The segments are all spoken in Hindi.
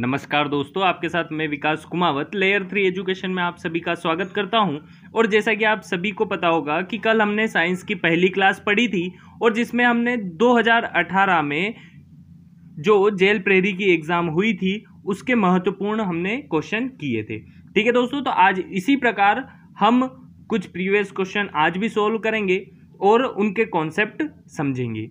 नमस्कार दोस्तों आपके साथ मैं Vikas Kumawat layer three education में आप सभी का स्वागत करता हूं और जैसा कि आप सभी को पता होगा कि कल हमने साइंस की पहली क्लास पढ़ी थी और जिसमें हमने 2018 में जो जेल प्रेरी की एग्ज़ाम हुई थी उसके महत्वपूर्ण हमने क्वेश्चन किए थे ठीक है दोस्तों तो आज इसी प्रकार हम कुछ प्रीवियस क्वेश्चन आज भी सोल्व करेंगे और उनके कॉन्सेप्ट समझेंगे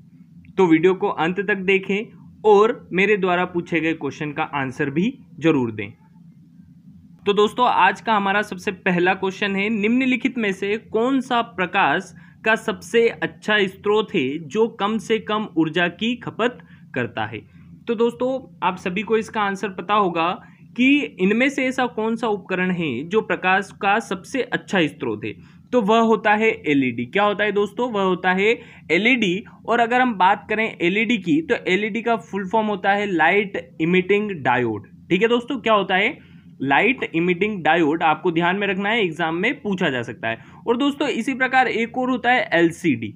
तो वीडियो को अंत तक देखें और मेरे द्वारा पूछे गए क्वेश्चन का आंसर भी जरूर दें तो दोस्तों आज का हमारा सबसे पहला क्वेश्चन है निम्नलिखित में से कौन सा प्रकाश का सबसे अच्छा स्त्रोत है जो कम से कम ऊर्जा की खपत करता है तो दोस्तों आप सभी को इसका आंसर पता होगा कि इनमें से ऐसा कौन सा उपकरण है जो प्रकाश का सबसे अच्छा स्त्रोत है तो वह होता है एलईडी क्या होता है दोस्तों वह होता है एलईडी और अगर हम बात करें एलईडी की तो एलईडी का फुल फॉर्म होता है लाइट इमिटिंग डायोड ठीक है दोस्तों क्या होता है लाइट इमिटिंग डायोड आपको ध्यान में रखना है एग्जाम में पूछा जा सकता है और दोस्तों इसी प्रकार एक और होता है एलसीडी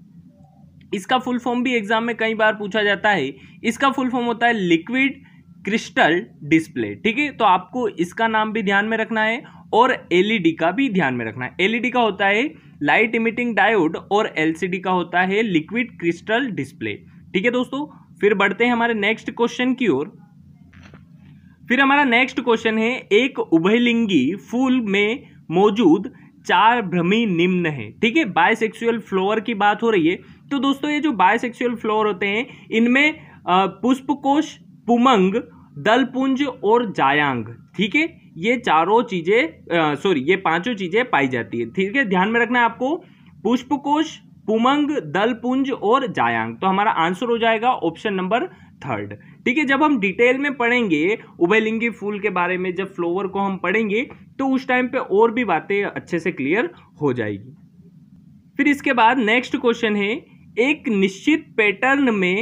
इसका फुल फॉर्म भी एग्जाम में कई बार पूछा जाता है इसका फुल फॉर्म होता है लिक्विड क्रिस्टल डिस्प्ले ठीक है तो आपको इसका नाम भी ध्यान में रखना है और एलईडी e का भी ध्यान में रखना एलईडी e का होता है लाइट इमिटिंग डायोड और एलसीडी का होता है लिक्विड क्रिस्टल डिस्प्ले ठीक है दोस्तों फिर बढ़ते हैं हमारे नेक्स्ट क्वेश्चन की ओर फिर हमारा नेक्स्ट क्वेश्चन है एक उभयलिंगी फूल में मौजूद चार भ्रमी निम्न है ठीक है बायसेक्सुअल फ्लोअर की बात हो रही है तो दोस्तों ये जो बायसेक्सुअल फ्लोअर होते हैं इनमें पुष्पकोश पुमंग दलपुंज और जायांग ठीक है ये चारों चीज़ें सॉरी ये पांचों चीज़ें पाई जाती है ठीक है ध्यान में रखना है आपको पुष्पकोश पुमंग दलपुंज और जायांग तो हमारा आंसर हो जाएगा ऑप्शन नंबर थर्ड ठीक है जब हम डिटेल में पढ़ेंगे उभयलिंगी फूल के बारे में जब फ्लोवर को हम पढ़ेंगे तो उस टाइम पे और भी बातें अच्छे से क्लियर हो जाएगी फिर इसके बाद नेक्स्ट क्वेश्चन है एक निश्चित पैटर्न में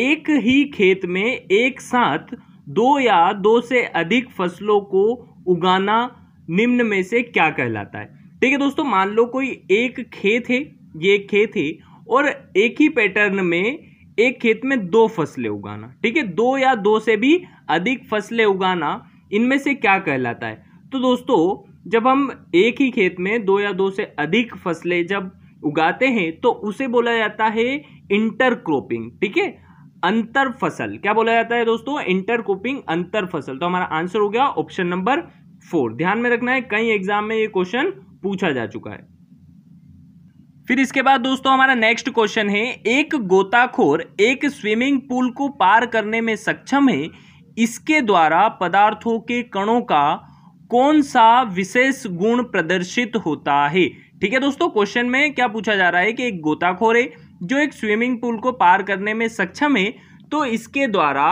एक ही खेत में एक साथ दो या दो से अधिक फसलों को उगाना निम्न में से क्या कहलाता है ठीक है दोस्तों मान लो कोई एक खेत है ये एक खेत है और एक ही पैटर्न में एक खेत में दो फसलें उगाना ठीक है दो या दो से भी अधिक फसलें उगाना इनमें से क्या कहलाता है तो दोस्तों जब हम एक ही खेत में दो या दो से अधिक फसलें जब उगाते हैं तो उसे बोला जाता है इंटरक्रोपिंग ठीक है अंतर फसल क्या बोला जाता है दोस्तों इंटरक्रोपिंग अंतर फसल तो हमारा आंसर हो गया ऑप्शन नंबर फोर ध्यान में रखना है कई एग्जाम में ये क्वेश्चन पूछा जा चुका है फिर इसके बाद दोस्तों हमारा नेक्स्ट क्वेश्चन है एक गोताखोर एक स्विमिंग पूल को पार करने में सक्षम है इसके द्वारा पदार्थों के कणों का कौन सा विशेष गुण प्रदर्शित होता है ठीक है दोस्तों क्वेश्चन में क्या पूछा जा रहा है कि एक गोताखोर है जो एक स्विमिंग पूल को पार करने में सक्षम है तो इसके द्वारा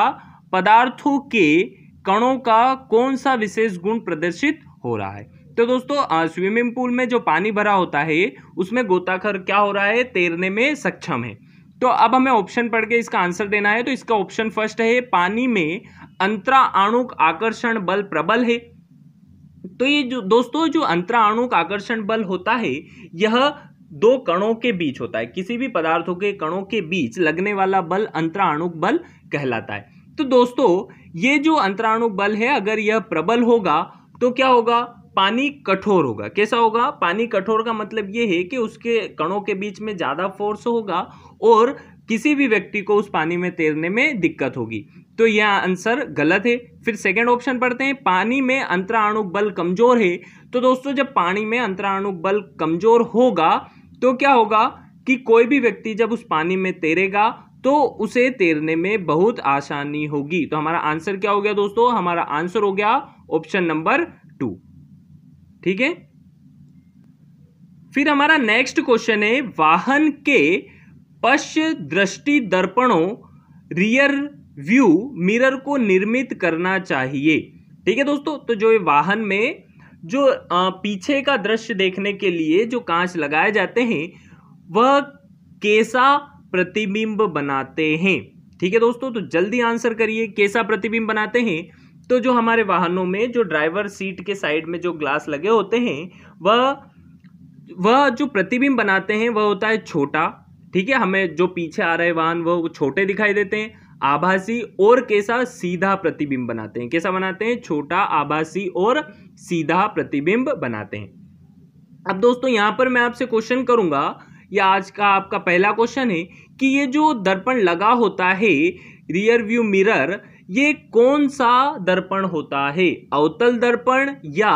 पदार्थों के कणों का कौन सा विशेष गुण प्रदर्शित हो रहा है तो दोस्तों स्विमिंग पूल में जो पानी भरा होता है उसमें गोताखर क्या हो रहा है तैरने में सक्षम है तो अब हमें ऑप्शन पढ़ के इसका आंसर देना है तो इसका ऑप्शन फर्स्ट है पानी में अंतराणुक आकर्षण बल प्रबल है तो ये जो दोस्तों जो अंतराणुक आकर्षण बल होता है यह दो कणों के बीच होता है किसी भी पदार्थों के कणों के बीच लगने वाला बल अंतराणुक बल कहलाता है तो दोस्तों ये जो अंतराणु बल है अगर यह प्रबल होगा तो क्या होगा पानी कठोर होगा कैसा होगा पानी कठोर का मतलब ये है कि उसके कणों के बीच में ज़्यादा फोर्स होगा और किसी भी व्यक्ति को उस पानी में तैरने में दिक्कत होगी तो यह आंसर गलत है फिर सेकंड ऑप्शन पढ़ते हैं पानी में अंतराणु बल कमजोर है तो दोस्तों जब पानी में अंतराणु बल कमजोर होगा तो क्या होगा कि कोई भी व्यक्ति जब उस पानी में तैरेगा तो उसे तैरने में बहुत आसानी होगी तो हमारा आंसर क्या हो गया दोस्तों हमारा आंसर हो गया ऑप्शन नंबर टू ठीक है फिर हमारा नेक्स्ट क्वेश्चन है वाहन के पश्च दृष्टि दर्पणों रियर व्यू मिरर को निर्मित करना चाहिए ठीक है दोस्तों तो जो वाहन में जो पीछे का दृश्य देखने के लिए जो कांच लगाए जाते हैं वह कैसा प्रतिबिंब बनाते हैं ठीक है दोस्तों तो जल्दी आंसर करिए कैसा प्रतिबिंब बनाते हैं तो जो हमारे वाहनों में जो ड्राइवर सीट के साइड में जो ग्लास लगे होते हैं वह वह जो प्रतिबिंब बनाते हैं वह होता है छोटा ठीक है हमें जो पीछे आ रहे वाहन वह छोटे दिखाई देते हैं आभासी और कैसा सीधा प्रतिबिंब बनाते हैं कैसा बनाते हैं छोटा आभासी और सीधा प्रतिबिंब बनाते हैं अब दोस्तों यहां पर मैं आपसे क्वेश्चन करूंगा या आज का आपका पहला क्वेश्चन है कि ये जो दर्पण लगा होता है रियर व्यू मिरर ये कौन सा दर्पण होता है अवतल दर्पण या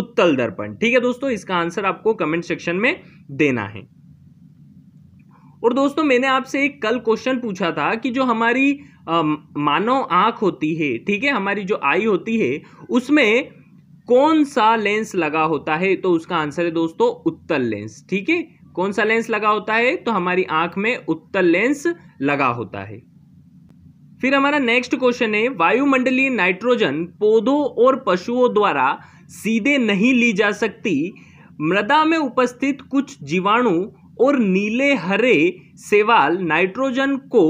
उत्तल दर्पण ठीक है दोस्तों इसका आंसर आपको कमेंट सेक्शन में देना है और दोस्तों मैंने आपसे एक कल क्वेश्चन पूछा था कि जो हमारी मानव आंख होती है ठीक है हमारी जो आई होती है उसमें कौन सा लेंस लगा होता है तो उसका आंसर है दोस्तों उत्तल लेंस ठीक है कौन सा लेंस लगा होता है तो हमारी आंख में उत्तल लेंस लगा होता है फिर हमारा नेक्स्ट क्वेश्चन है वायुमंडलीय नाइट्रोजन पौधों और पशुओं द्वारा सीधे नहीं ली जा सकती मृदा में उपस्थित कुछ जीवाणु और नीले हरे सेवाल नाइट्रोजन को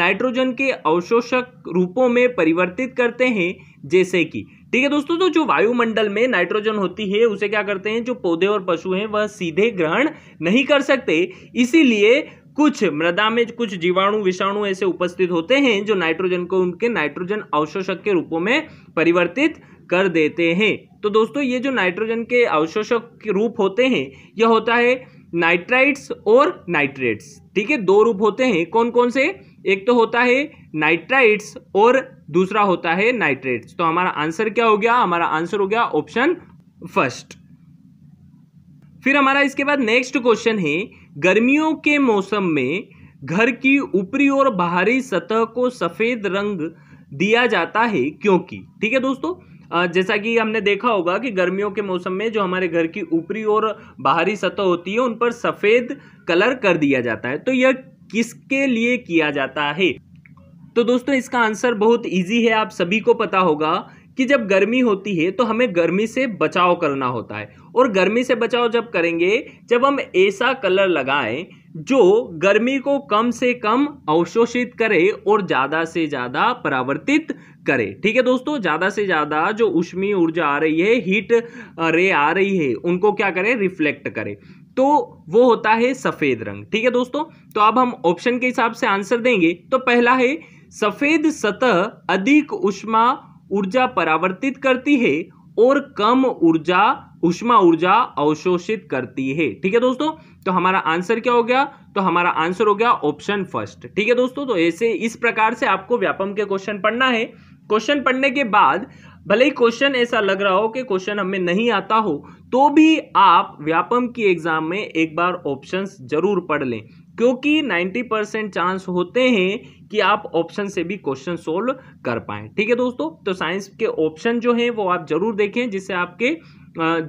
नाइट्रोजन के अवशोषक रूपों में परिवर्तित करते हैं जैसे कि ठीक है दोस्तों तो जो वायुमंडल में नाइट्रोजन होती है उसे क्या करते हैं जो पौधे और पशु हैं वह सीधे ग्रहण नहीं कर सकते इसीलिए कुछ मृदा में कुछ जीवाणु विषाणु ऐसे उपस्थित होते हैं जो नाइट्रोजन को उनके नाइट्रोजन अवशोषक के रूपों में परिवर्तित कर देते हैं तो दोस्तों ये जो नाइट्रोजन के अवशोषक के रूप होते हैं यह होता है नाइट्राइट्स और नाइट्रेट्स ठीक है दो रूप होते हैं कौन कौन से एक तो होता है नाइट्राइट्स और दूसरा होता है नाइट्रेट्स तो हमारा आंसर क्या हो गया हमारा आंसर हो गया ऑप्शन फर्स्ट फिर हमारा इसके बाद नेक्स्ट क्वेश्चन है गर्मियों के मौसम में घर की ऊपरी और बाहरी सतह को सफ़ेद रंग दिया जाता है क्योंकि ठीक है दोस्तों जैसा कि हमने देखा होगा कि गर्मियों के मौसम में जो हमारे घर की ऊपरी और बाहरी सतह होती है उन पर सफ़ेद कलर कर दिया जाता है तो यह किसके लिए किया जाता है तो दोस्तों इसका आंसर बहुत इजी है आप सभी को पता होगा कि जब गर्मी होती है तो हमें गर्मी से बचाव करना होता है और गर्मी से बचाव जब करेंगे जब हम ऐसा कलर लगाएं जो गर्मी को कम से कम अवशोषित करे और ज़्यादा से ज़्यादा परावर्तित करे ठीक है दोस्तों ज़्यादा से ज़्यादा जो उष्मी ऊर्जा आ रही है हीट रे आ रही है उनको क्या करे रिफ्लेक्ट करें तो वो होता है सफ़ेद रंग ठीक है दोस्तों तो अब हम ऑप्शन के हिसाब से आंसर देंगे तो पहला है सफ़ेद सतह अधिक उष्मा ऊर्जा परावर्तित करती है और कम ऊर्जा उष्मा ऊर्जा अवशोषित करती है ठीक है दोस्तों तो हमारा आंसर क्या हो गया तो हमारा आंसर हो गया ऑप्शन फर्स्ट ठीक है दोस्तों तो ऐसे इस प्रकार से आपको व्यापम के क्वेश्चन पढ़ना है क्वेश्चन पढ़ने के बाद भले ही क्वेश्चन ऐसा लग रहा हो कि क्वेश्चन हमें नहीं आता हो तो भी आप व्यापम की एग्जाम में एक बार ऑप्शंस जरूर पढ़ लें क्योंकि 90 परसेंट चांस होते हैं कि आप ऑप्शन से भी क्वेश्चन सोल्व कर पाए ठीक है दोस्तों तो साइंस के ऑप्शन जो हैं वो आप जरूर देखें जिससे आपके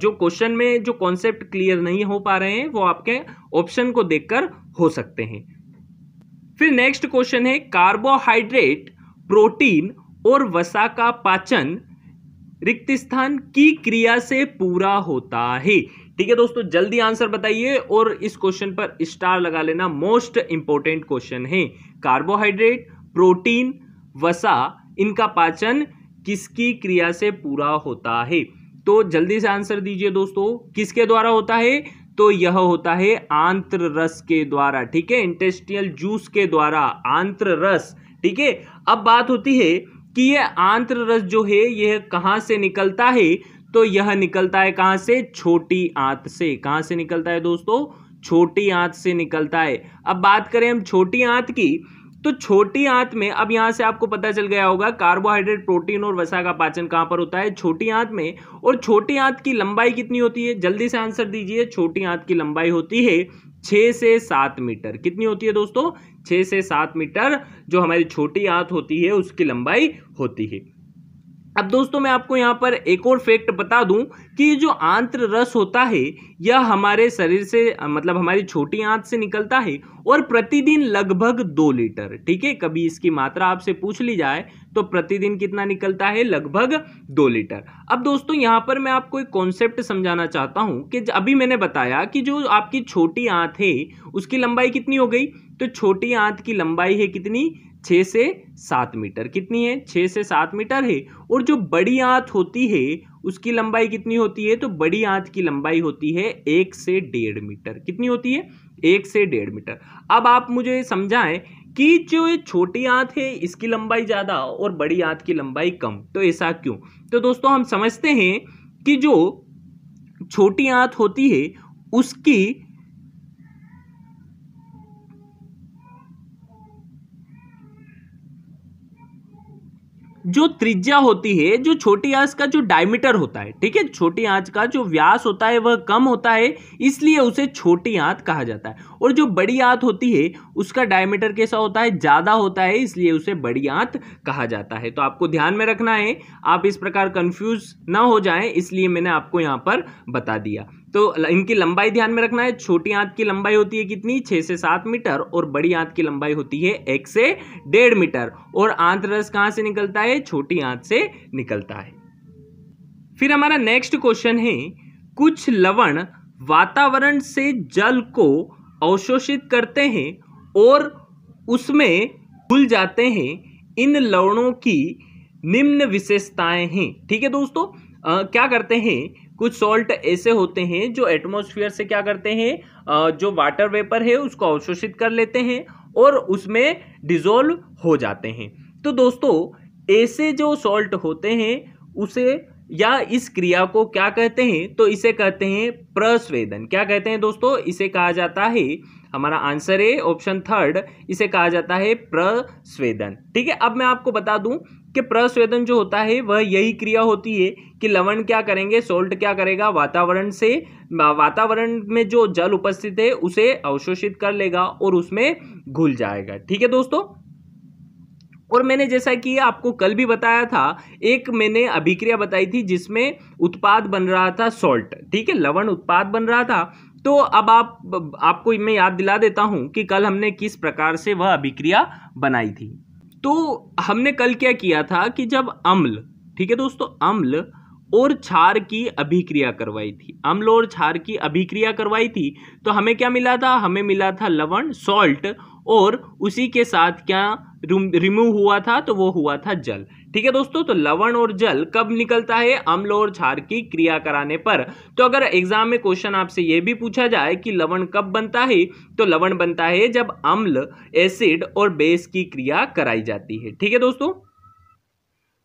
जो क्वेश्चन में जो कॉन्सेप्ट क्लियर नहीं हो पा रहे हैं वो आपके ऑप्शन को देखकर हो सकते हैं फिर नेक्स्ट क्वेश्चन है कार्बोहाइड्रेट प्रोटीन और वसा का पाचन रिक्त स्थान की क्रिया से पूरा होता है ठीक है दोस्तों जल्दी आंसर बताइए और इस क्वेश्चन पर स्टार लगा लेना मोस्ट इंपॉर्टेंट क्वेश्चन है कार्बोहाइड्रेट प्रोटीन वसा इनका पाचन किसकी क्रिया से पूरा होता है तो जल्दी से आंसर दीजिए दोस्तों किसके द्वारा होता है तो यह होता है आंत्र रस के द्वारा ठीक है इंटेस्टियल जूस के द्वारा आंत्र रस ठीक है अब बात होती है कि यह आंत्र रस जो है यह कहाँ से निकलता है तो यह निकलता है कहाँ से छोटी आंत से कहाँ से निकलता है दोस्तों छोटी आंत से निकलता है अब बात करें हम छोटी आंत की तो छोटी आंत में अब यहाँ से आपको पता चल गया होगा कार्बोहाइड्रेट प्रोटीन और वसा का पाचन कहाँ पर होता है छोटी आंत में और छोटी आंत की लंबाई कितनी होती है जल्दी से आंसर दीजिए छोटी आंत की लंबाई होती है छः से सात मीटर कितनी होती है दोस्तों छः से सात मीटर जो हमारी छोटी आँत होती है उसकी लंबाई होती है अब दोस्तों मैं आपको यहाँ पर एक और फैक्ट बता दूं कि जो आंत्र रस होता है यह हमारे शरीर से मतलब हमारी छोटी आंत से निकलता है और प्रतिदिन लगभग दो लीटर ठीक है कभी इसकी मात्रा आपसे पूछ ली जाए तो प्रतिदिन कितना निकलता है लगभग दो लीटर अब दोस्तों यहाँ पर मैं आपको एक कॉन्सेप्ट समझाना चाहता हूँ कि अभी मैंने बताया कि जो आपकी छोटी आँत है उसकी लंबाई कितनी हो गई तो छोटी आँत की लंबाई है कितनी छः से सात मीटर कितनी है छः से सात मीटर है और जो बड़ी आँत होती है उसकी लंबाई कितनी होती है तो बड़ी आँत की लंबाई होती है एक से डेढ़ मीटर कितनी होती है एक से डेढ़ मीटर अब आप मुझे समझाएं कि जो छोटी आँत है इसकी लंबाई ज़्यादा और बड़ी आँत की लंबाई कम तो ऐसा क्यों तो दोस्तों हम समझते हैं कि जो छोटी आँत होती है उसकी जो त्रिज्या होती है जो छोटी आंच का जो डायमीटर होता है ठीक है छोटी आंच का जो व्यास होता है वह कम होता है इसलिए उसे छोटी आंत कहा जाता है और जो बड़ी आंत होती है उसका डायमीटर कैसा होता है ज़्यादा होता है इसलिए उसे बड़ी आंत कहा जाता है तो आपको ध्यान में रखना है आप इस प्रकार कन्फ्यूज ना हो जाए इसलिए मैंने आपको यहाँ पर बता दिया तो इनकी लंबाई ध्यान में रखना है छोटी आंत की लंबाई होती है कितनी छः से सात मीटर और बड़ी आंत की लंबाई होती है एक से डेढ़ मीटर और आंत रस कहाँ से निकलता है छोटी आंत से निकलता है फिर हमारा नेक्स्ट क्वेश्चन है कुछ लवण वातावरण से जल को अवशोषित करते हैं और उसमें घुल जाते हैं इन लवणों की निम्न विशेषताएं हैं ठीक है दोस्तों आ, क्या करते हैं कुछ सॉल्ट ऐसे होते हैं जो एटमोसफियर से क्या करते हैं जो वाटर वेपर है उसको अवशोषित कर लेते हैं और उसमें डिजोल्व हो जाते हैं तो दोस्तों ऐसे जो सॉल्ट होते हैं उसे या इस क्रिया को क्या कहते हैं तो इसे कहते हैं प्रस्वेदन क्या कहते हैं दोस्तों इसे कहा जाता है हमारा आंसर है ऑप्शन थर्ड इसे कहा जाता है प्रस्वेदन ठीक है अब मैं आपको बता दूं कि प्रस्वेदन जो होता है वह यही क्रिया होती है कि लवण क्या करेंगे सोल्ट क्या करेगा वातावरण से वातावरण में जो जल उपस्थित है उसे अवशोषित कर लेगा और उसमें घुल जाएगा ठीक है दोस्तों और मैंने जैसा कि आपको कल भी बताया था एक मैंने अभिक्रिया बताई थी जिसमें उत्पाद बन रहा था सॉल्ट ठीक है लवण उत्पाद बन रहा था तो अब आप आपको मैं याद दिला देता हूं कि कल हमने किस प्रकार से वह अभिक्रिया बनाई थी तो हमने कल क्या किया था कि जब अम्ल ठीक है दोस्तों अम्ल और क्षार की अभिक्रिया करवाई थी अम्ल और क्षार की अभिक्रिया करवाई थी तो हमें क्या मिला था हमें मिला था लवण सॉल्ट और उसी के साथ क्या रिमूव हुआ था तो वो हुआ था जल ठीक है दोस्तों तो लवण और जल कब निकलता है अम्ल और क्षार की क्रिया कराने पर तो अगर एग्जाम में क्वेश्चन आपसे यह भी पूछा जाए कि लवण कब बनता है तो लवण बनता है जब अम्ल एसिड और बेस की क्रिया कराई जाती है ठीक है दोस्तों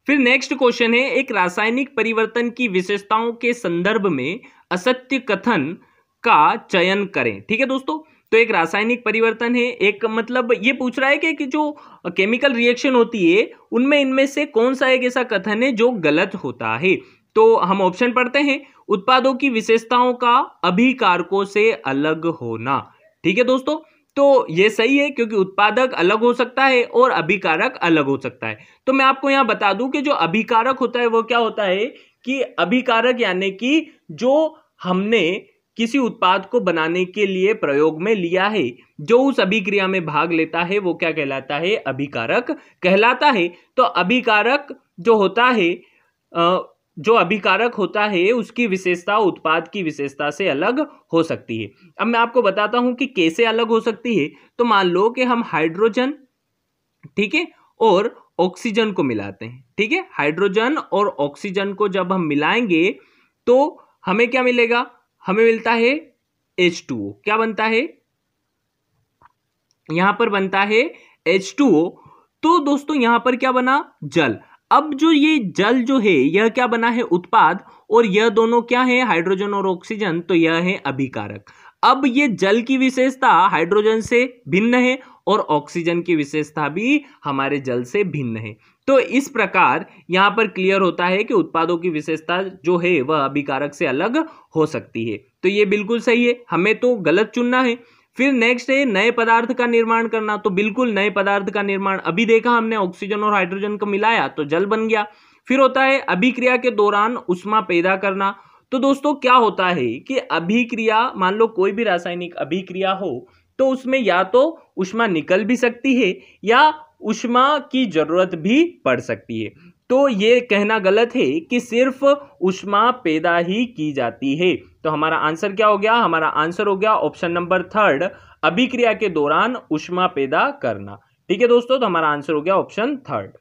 फिर नेक्स्ट क्वेश्चन है एक रासायनिक परिवर्तन की विशेषताओं के संदर्भ में असत्य कथन का चयन करें ठीक है दोस्तों तो एक रासायनिक परिवर्तन है एक मतलब ये पूछ रहा है कि, कि जो केमिकल रिएक्शन होती है उनमें इनमें से कौन सा एक ऐसा कथन है जो गलत होता है तो हम ऑप्शन पढ़ते हैं उत्पादों की विशेषताओं का अभिकारकों से अलग होना ठीक है दोस्तों तो ये सही है क्योंकि उत्पादक अलग हो सकता है और अभिकारक अलग हो सकता है तो मैं आपको यहाँ बता दूं कि जो अभिकारक होता है वो क्या होता है कि अभिकारक यानी कि जो हमने किसी उत्पाद को बनाने के लिए प्रयोग में लिया है जो उस अभिक्रिया में भाग लेता है वो क्या कहलाता है अभिकारक कहलाता है तो अभिकारक जो होता है जो अभिकारक होता है उसकी विशेषता उत्पाद की विशेषता से अलग हो सकती है अब मैं आपको बताता हूं कि कैसे अलग हो सकती है तो मान लो कि हम हाइड्रोजन ठीक है और ऑक्सीजन को मिलाते हैं ठीक है हाइड्रोजन और ऑक्सीजन को जब हम मिलाएंगे तो हमें क्या मिलेगा हमें मिलता है एच टू ओ क्या बनता है यहां पर बनता है एच टू ओ तो दोस्तों यहां पर क्या बना जल अब जो ये जल जो है यह क्या बना है उत्पाद और यह दोनों क्या है हाइड्रोजन और ऑक्सीजन तो यह है अभिकारक अब ये जल की विशेषता हाइड्रोजन से भिन्न है और ऑक्सीजन की विशेषता भी हमारे जल से भिन्न है तो इस प्रकार यहाँ पर क्लियर होता है कि उत्पादों की विशेषता जो है वह अभिकारक से अलग हो सकती है तो ये बिल्कुल सही है हमें तो गलत चुनना है फिर नेक्स्ट है नए पदार्थ का निर्माण करना तो बिल्कुल नए पदार्थ का निर्माण अभी देखा हमने ऑक्सीजन और हाइड्रोजन को मिलाया तो जल बन गया फिर होता है अभिक्रिया के दौरान उष्मा पैदा करना तो दोस्तों क्या होता है कि अभिक्रिया मान लो कोई भी रासायनिक अभिक्रिया हो तो उसमें या तो उष्मा निकल भी सकती है या उष्मा की ज़रूरत भी पड़ सकती है तो ये कहना गलत है कि सिर्फ उष्मा पैदा ही की जाती है तो हमारा आंसर क्या हो गया हमारा आंसर हो गया ऑप्शन नंबर थर्ड अभिक्रिया के दौरान उष्मा पैदा करना ठीक है दोस्तों तो हमारा आंसर हो गया ऑप्शन थर्ड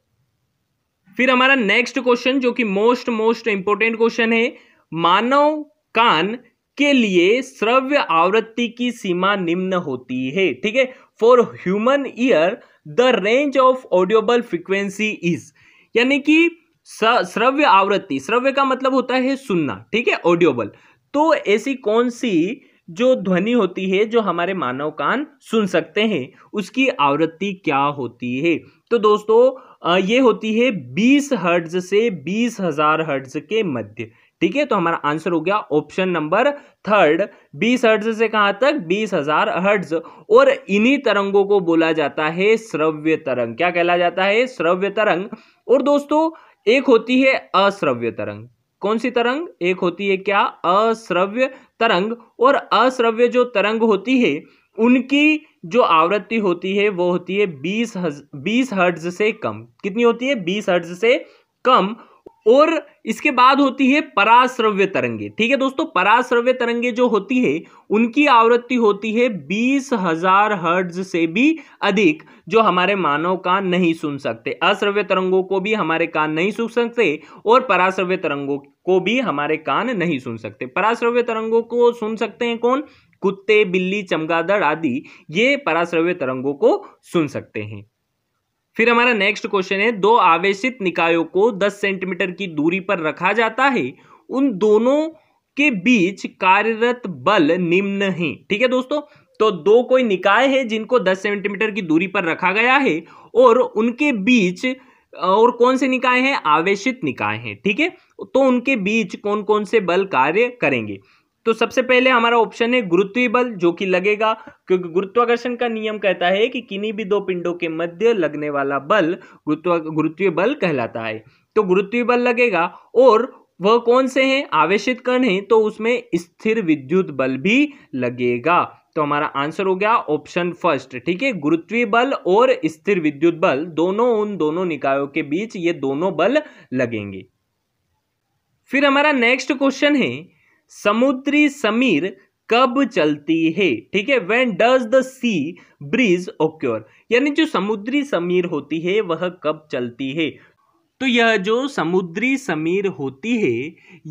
फिर हमारा नेक्स्ट क्वेश्चन जो कि मोस्ट मोस्ट इंपोर्टेंट क्वेश्चन है मानव कान के लिए श्रव्य आवृत्ति की सीमा निम्न होती है ठीक है for human ear the range of audible frequency is यानी कि श्रव्य आवृत्ति श्रव्य का मतलब होता है सुनना ठीक है ऑडियोबल तो ऐसी कौन सी जो ध्वनि होती है जो हमारे मानव कान सुन सकते हैं उसकी आवृत्ति क्या होती है तो दोस्तों ये होती है 20 हर्ट्ज से बीस हजार हर्ट्ज के मध्य ठीक है तो हमारा आंसर हो गया ऑप्शन नंबर थर्ड बीस हर्ट्ज से कहां तक बीस हजार हर्ट्ज और इन्हीं तरंगों को बोला जाता है श्रव्य तरंग क्या कहला जाता है श्रव्य तरंग और दोस्तों एक होती है अश्रव्य तरंग कौन सी तरंग एक होती है क्या अश्रव्य तरंग और अश्रव्य जो तरंग होती है उनकी जो आवृत्ति होती है वो होती है बीस हज बीस हर्ट्ज से कम कितनी होती है बीस हर्ट्ज से कम और इसके बाद होती है पराश्रव्य तरंगे ठीक है दोस्तों पराश्रव्य तरंगे जो होती है उनकी आवृत्ति होती है बीस हजार हर्ज से भी अधिक जो हमारे मानव कान नहीं सुन सकते अश्रव्य तरंगों को भी हमारे कान नहीं सुन सकते और पराश्रव्य तरंगों को भी हमारे कान नहीं सुन सकते पराश्रव्य तरंगों को सुन सकते हैं कौन कुत्ते बिल्ली चमगादड़ आदि ये पराश्रव्य तरंगों को सुन सकते हैं फिर हमारा नेक्स्ट क्वेश्चन है दो आवेशित निकायों को 10 सेंटीमीटर की दूरी पर रखा जाता है उन दोनों के बीच कार्यरत बल निम्न है ठीक है दोस्तों तो दो कोई निकाय है जिनको 10 सेंटीमीटर की दूरी पर रखा गया है और उनके बीच और कौन से निकाय हैं आवेशित निकाय हैं ठीक है थीके? तो उनके बीच कौन कौन से बल कार्य करेंगे तो सबसे पहले हमारा ऑप्शन है गुरुत्वीय बल जो कि लगेगा क्योंकि गुरुत्वाकर्षण का नियम कहता है कि किन्हीं भी दो पिंडों के मध्य लगने वाला बल गुरुत्व गुरुत्वीय बल कहलाता है तो गुरुत्वीय बल लगेगा और वह कौन से हैं आवेशित कण हैं तो उसमें स्थिर विद्युत बल भी लगेगा तो हमारा आंसर हो गया ऑप्शन फर्स्ट ठीक है गुरुत्वीय बल और स्थिर विद्युत बल दोनों उन दोनों निकायों के बीच ये दोनों बल लगेंगे फिर हमारा नेक्स्ट क्वेश्चन है समुद्री समीर कब चलती है ठीक है when does the sea breeze occur यानी जो समुद्री समीर होती है वह कब चलती है तो यह जो समुद्री समीर होती है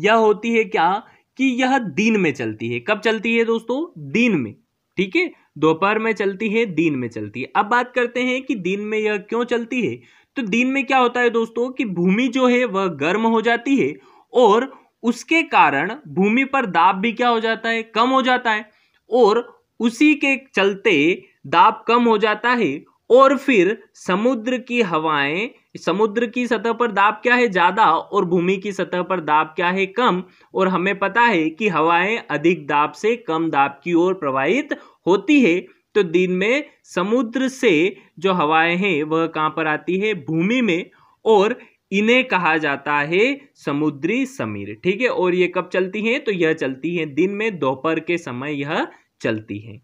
यह होती है क्या कि यह दिन में चलती है कब चलती है दोस्तों दिन में ठीक है दोपहर में चलती है दिन में चलती है अब बात करते हैं कि दिन में यह क्यों चलती है तो दिन में क्या होता है दोस्तों कि भूमि जो है वह गर्म हो जाती है और उसके कारण भूमि पर दाब भी क्या हो जाता है कम हो जाता है और उसी के चलते दाब कम हो जाता है और फिर समुद्र की हवाएं समुद्र की सतह पर दाब क्या है ज़्यादा और भूमि की सतह पर दाब क्या है कम और हमें पता है कि हवाएं अधिक दाब से कम दाब की ओर प्रवाहित होती है तो दिन में समुद्र से जो हवाएं हैं वह कहाँ पर आती है भूमि में और इन्हें कहा जाता है समुद्री समीर ठीक है और ये कब चलती हैं तो यह चलती हैं दिन में दोपहर के समय यह चलती हैं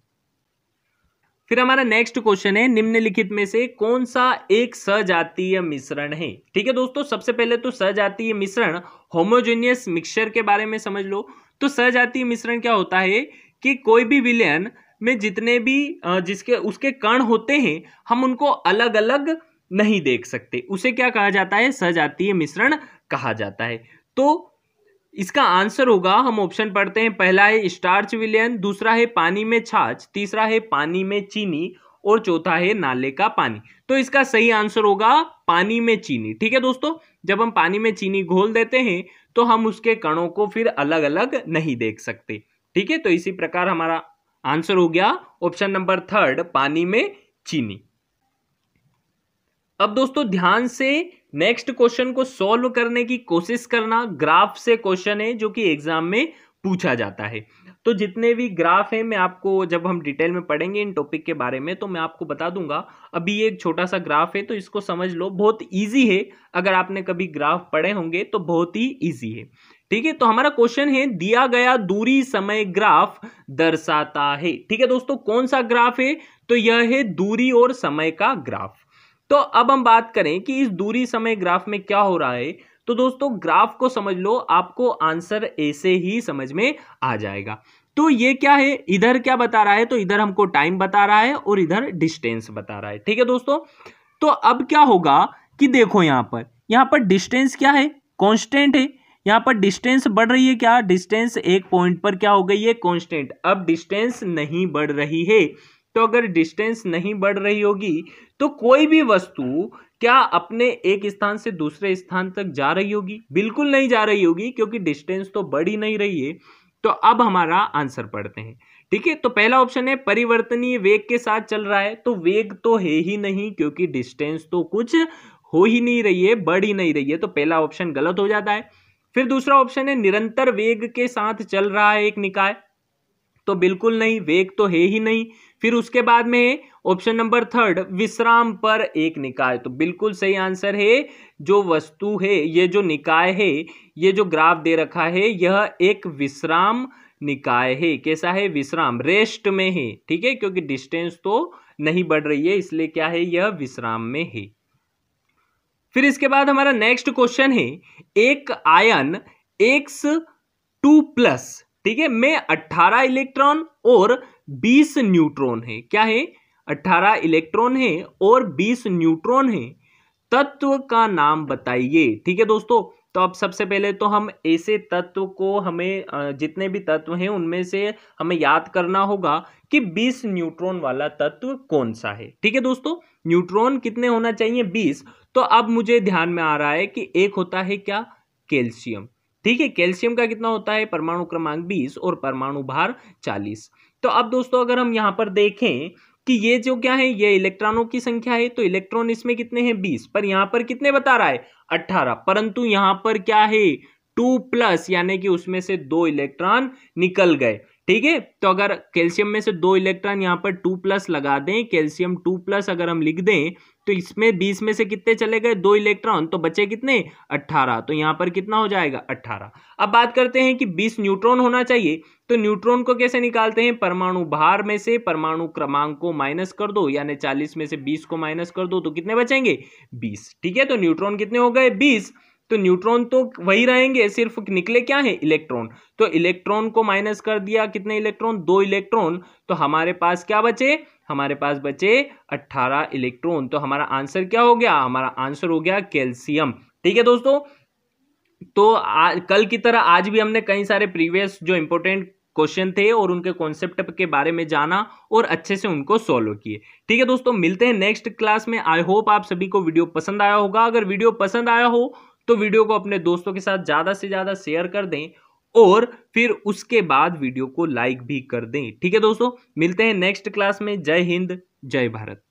फिर हमारा नेक्स्ट क्वेश्चन है निम्नलिखित में से कौन सा एक सजातीय मिश्रण है ठीक है दोस्तों सबसे पहले तो सजातीय मिश्रण होमोजेनियस मिक्सचर के बारे में समझ लो तो सजातीय मिश्रण क्या होता है कि कोई भी विलयन में जितने भी जिसके उसके कण होते हैं हम उनको अलग अलग नहीं देख सकते उसे क्या कहा जाता है सजातीय मिश्रण कहा जाता है तो इसका आंसर होगा हम ऑप्शन पढ़ते हैं पहला है स्टार्च विलयन दूसरा है पानी में छाछ तीसरा है पानी में चीनी और चौथा है नाले का पानी तो इसका सही आंसर होगा पानी में चीनी ठीक है दोस्तों जब हम पानी में चीनी घोल देते हैं तो हम उसके कणों को फिर अलग अलग नहीं देख सकते ठीक है तो इसी प्रकार हमारा आंसर हो गया ऑप्शन नंबर थर्ड पानी में चीनी अब दोस्तों ध्यान से नेक्स्ट क्वेश्चन को सॉल्व करने की कोशिश करना ग्राफ से क्वेश्चन है जो कि एग्जाम में पूछा जाता है तो जितने भी ग्राफ हैं मैं आपको जब हम डिटेल में पढ़ेंगे इन टॉपिक के बारे में तो मैं आपको बता दूंगा अभी ये एक छोटा सा ग्राफ है तो इसको समझ लो बहुत इजी है अगर आपने कभी ग्राफ पढ़े होंगे तो बहुत ही इजी है ठीक है तो हमारा क्वेश्चन है दिया गया दूरी समय ग्राफ दर्शाता है ठीक है दोस्तों कौन सा ग्राफ है तो यह है दूरी और समय का ग्राफ तो अब हम बात करें कि इस दूरी समय ग्राफ में क्या हो रहा है तो दोस्तों ग्राफ को समझ लो आपको आंसर ऐसे ही समझ में आ जाएगा तो ये क्या है इधर क्या बता रहा है तो इधर हमको टाइम बता रहा है और इधर डिस्टेंस बता रहा है ठीक है दोस्तों तो अब क्या होगा कि देखो यहां पर यहां पर डिस्टेंस क्या है कॉन्स्टेंट है यहां पर डिस्टेंस बढ़ रही है क्या डिस्टेंस एक पॉइंट पर क्या हो गई है कॉन्स्टेंट अब डिस्टेंस नहीं बढ़ रही है तो अगर डिस्टेंस नहीं बढ़ रही होगी तो कोई भी वस्तु क्या अपने एक स्थान से दूसरे स्थान तक जा रही होगी बिल्कुल नहीं जा रही होगी क्योंकि डिस्टेंस तो बढ़ ही नहीं रही है तो अब हमारा आंसर पढ़ते हैं ठीक है तो पहला ऑप्शन है परिवर्तनीय वेग के साथ चल रहा है तो वेग तो है ही नहीं क्योंकि डिस्टेंस तो कुछ हो ही नहीं रही है बढ़ ही नहीं रही है तो पहला ऑप्शन गलत हो जाता है फिर दूसरा ऑप्शन है निरंतर वेग के साथ चल रहा है एक निकाय तो बिल्कुल नहीं वेग तो है ही नहीं फिर उसके बाद में ऑप्शन नंबर थर्ड विश्राम पर एक निकाय तो बिल्कुल सही आंसर है जो वस्तु है ये जो निकाय है ये जो ग्राफ दे रखा है यह एक विश्राम निकाय है कैसा है विश्राम रेस्ट में है ठीक है क्योंकि डिस्टेंस तो नहीं बढ़ रही है इसलिए क्या है यह विश्राम में है फिर इसके बाद हमारा नेक्स्ट क्वेश्चन है एक आयन एक्स टू प्लस ठीक है मैं अट्ठारह इलेक्ट्रॉन और बीस न्यूट्रॉन है क्या है अट्ठारह इलेक्ट्रॉन है और बीस न्यूट्रॉन है तत्व का नाम बताइए ठीक है दोस्तों तो अब सबसे पहले तो हम ऐसे तत्व को हमें जितने भी तत्व हैं उनमें से हमें याद करना होगा कि 20 न्यूट्रॉन वाला तत्व कौन सा है ठीक है दोस्तों न्यूट्रॉन कितने होना चाहिए 20 तो अब मुझे ध्यान में आ रहा है कि एक होता है क्या कैल्शियम ठीक है कैल्शियम का कितना होता है परमाणु क्रमांक 20 और परमाणु भार 40 तो अब दोस्तों अगर हम यहाँ पर देखें कि ये जो क्या है ये इलेक्ट्रॉनों की संख्या है तो इलेक्ट्रॉन इसमें कितने हैं बीस पर यहाँ पर कितने बता रहा है अट्ठारह परंतु यहाँ पर क्या है टू प्लस यानी कि उसमें से दो इलेक्ट्रॉन निकल गए ठीक है तो अगर कैल्शियम में से दो इलेक्ट्रॉन यहाँ पर टू प्लस लगा दें कैल्शियम टू प्लस अगर हम लिख दें तो इसमें बीस में से कितने चले गए दो इलेक्ट्रॉन तो बचे कितने अट्ठारह तो यहाँ पर कितना हो जाएगा अट्ठारह अब बात करते हैं कि बीस न्यूट्रॉन होना चाहिए तो न्यूट्रॉन को कैसे निकालते हैं परमाणु भार में से परमाणु क्रमांक को माइनस कर दो यानी चालीस में से बीस को माइनस कर दो तो कितने बचेंगे बीस ठीक है तो न्यूट्रॉन कितने हो गए बीस तो न्यूट्रॉन तो वही रहेंगे सिर्फ निकले क्या है इलेक्ट्रॉन तो इलेक्ट्रॉन को माइनस कर दिया कितने इलेक्ट्रॉन दो इलेक्ट्रॉन तो हमारे पास क्या बचे हमारे पास बचे 18 इलेक्ट्रॉन तो हमारा आंसर क्या हो गया हमारा आंसर हो गया कैल्शियम ठीक है दोस्तों तो आ, कल की तरह आज भी हमने कई सारे प्रीवियस जो इंपॉर्टेंट क्वेश्चन थे और उनके कॉन्सेप्ट के बारे में जाना और अच्छे से उनको सॉल्व किए ठीक है दोस्तों मिलते हैं नेक्स्ट क्लास में आई होप आप सभी को वीडियो पसंद आया होगा अगर वीडियो पसंद आया हो तो वीडियो को अपने दोस्तों के साथ ज़्यादा से ज़्यादा शेयर कर दें और फिर उसके बाद वीडियो को लाइक भी कर दें ठीक है दोस्तों मिलते हैं नेक्स्ट क्लास में जय हिंद जय भारत